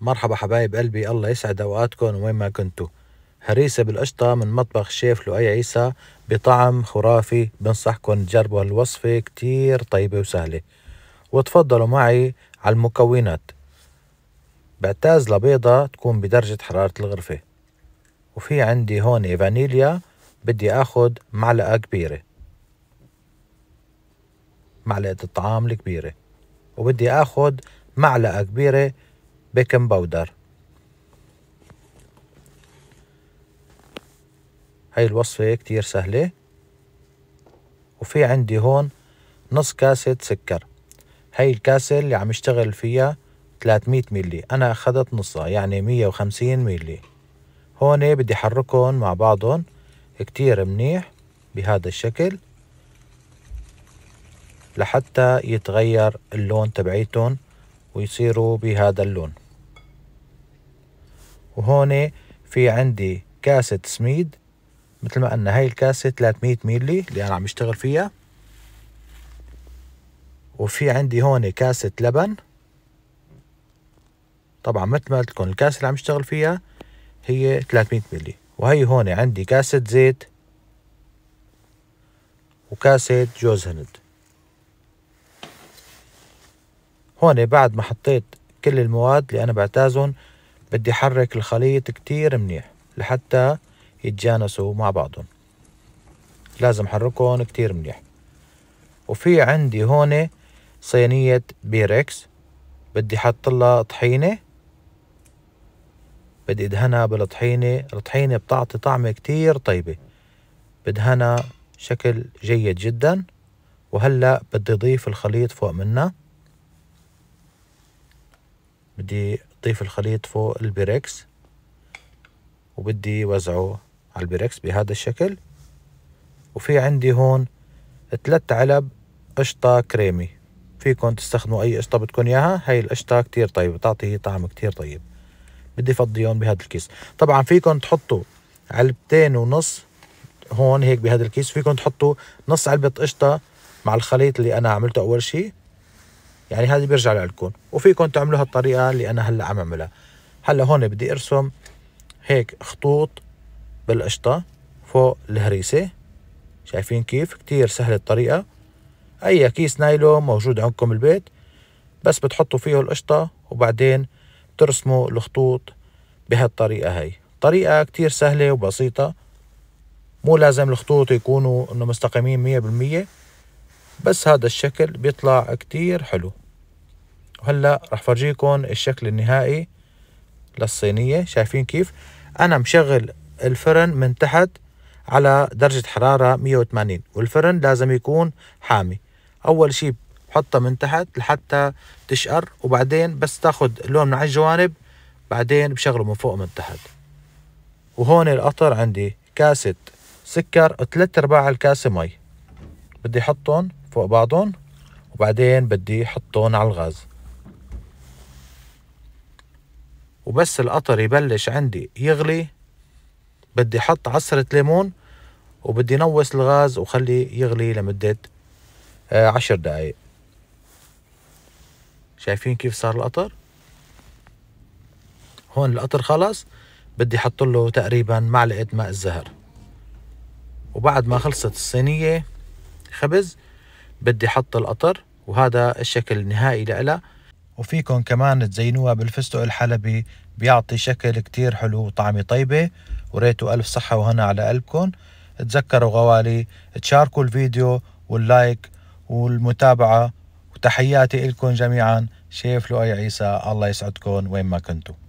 مرحبا حبايب قلبي الله يسعد اوقاتكم وين ما كنتوا هريسة بالقشطة من مطبخ شيف لؤي عيسى بطعم خرافي بنصحكم تجربوا هالوصفة كتير طيبة وسهلة وتفضلوا معي على المكونات بعتاز لبيضة تكون بدرجة حرارة الغرفة وفي عندي هون فانيليا بدي اخد معلقة كبيرة معلقة الطعام الكبيرة وبدي اخد معلقة كبيرة بيكن باودر هاي الوصفة كتير سهلة وفي عندي هون نص كاسة سكر هاي الكاسة اللي عم اشتغل فيها 300 ملي انا اخذت نصها يعني 150 ملي هون بدي حركهم مع بعضهم كتير منيح بهذا الشكل لحتى يتغير اللون تبعيتهم ويصيروا بهذا اللون وهون في عندي كاسة سميد مثل ما قلنا هاي الكاسة 300 ميلي اللي أنا عم بشتغل فيها وفي عندي هون كاسة لبن طبعا مثل ما قلت لكم الكاسة اللي عم بشتغل فيها هي 300 ميلي وهي هون عندي كاسة زيت وكاسة جوز هند هون بعد ما حطيت كل المواد اللي أنا بعتازهم بدي حرك الخليط كتير منيح لحتى يتجانسوا مع بعضهم لازم حركهم كتير منيح وفي عندي هون صينية بيركس بدي حط لها طحينة بدي ادهنها بالطحينة الطحينة بتعطي طعمة كتير طيبة بدهنها شكل جيد جدا وهلأ بدي اضيف الخليط فوق منها بدي بضيف الخليط فوق البريكس وبدي وزعه على البريكس بهذا الشكل وفي عندي هون ثلاث علب قشطة كريمي فيكم تستخدموا أي قشطة بدكم إياها هاي القشطة كتير طيبة بتعطي طعم كتير طيب بدي فضيهم بهذا الكيس طبعا فيكم تحطوا علبتين ونص هون هيك بهذا الكيس فيكم تحطوا نص علبة قشطة مع الخليط اللي أنا عملته أول شي يعني هذا بيرجع لكم وفيكم تعملوها الطريقه اللي انا هلا عم اعملها هلا هون بدي ارسم هيك خطوط بالقشطه فوق الهريسه شايفين كيف كتير سهله الطريقه اي كيس نايلون موجود عندكم البيت بس بتحطوا فيه القشطه وبعدين ترسموا الخطوط بهالطريقه هي طريقه كتير سهله وبسيطه مو لازم الخطوط يكونوا انه مستقيمين مية بالمية بس هذا الشكل بيطلع كتير حلو وهلا رح فرجيكم الشكل النهائي للصينية شايفين كيف انا مشغل الفرن من تحت على درجة حرارة 180 والفرن لازم يكون حامي اول شي بحطها من تحت لحتى تشقر وبعدين بس تاخد لون من على الجوانب بعدين بشغله من فوق من تحت وهون القطر عندي كاسة سكر ثلاثة ارباع الكاسة مي بدي احطهم فوق بعضهم وبعدين بدي حطهم على الغاز وبس القطر يبلش عندي يغلي بدي حط عصرة ليمون وبدي نوص الغاز وخليه يغلي لمدة آه، عشر دقايق شايفين كيف صار القطر هون القطر خلص بدي حط له تقريبا معلقه ماء الزهر وبعد ما خلصت الصينيه خبز بدي حط القطر وهذا الشكل النهائي لها وفيكم كمان تزينوها بالفستق الحلبي بيعطي شكل كتير حلو وطعمة طيبة وريتوا ألف صحة وهنا على قلبكم تذكروا غوالي تشاركوا الفيديو واللايك والمتابعة وتحياتي لكم جميعا شيف لؤي عيسى الله يسعدكم وين ما كنتم